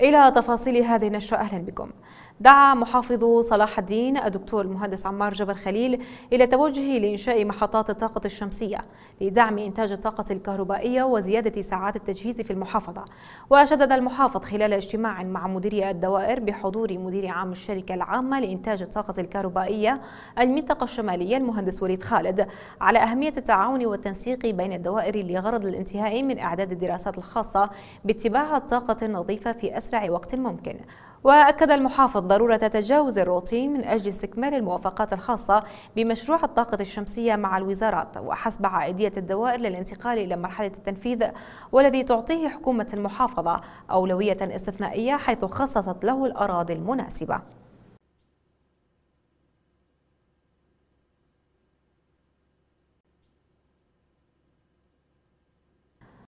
إلى تفاصيل هذه النشرة أهلا بكم دعا محافظ صلاح الدين الدكتور المهندس عمار جبل خليل إلى توجه لإنشاء محطات الطاقة الشمسية لدعم إنتاج الطاقة الكهربائية وزيادة ساعات التجهيز في المحافظة وشدد المحافظ خلال اجتماع مع مديري الدوائر بحضور مدير عام الشركة العامة لإنتاج الطاقة الكهربائية المنطقة الشمالية المهندس وليد خالد على أهمية التعاون والتنسيق بين الدوائر لغرض الانتهاء من إعداد الدراسات الخاصة باتباع الطاقة النظيفة في أسرع أسرع وقت ممكن وأكد المحافظ ضرورة تجاوز الروتين من أجل استكمال الموافقات الخاصة بمشروع الطاقة الشمسية مع الوزارات وحسب عائدية الدوائر للانتقال إلى مرحلة التنفيذ والذي تعطيه حكومة المحافظة أولوية استثنائية حيث خصصت له الأراضي المناسبة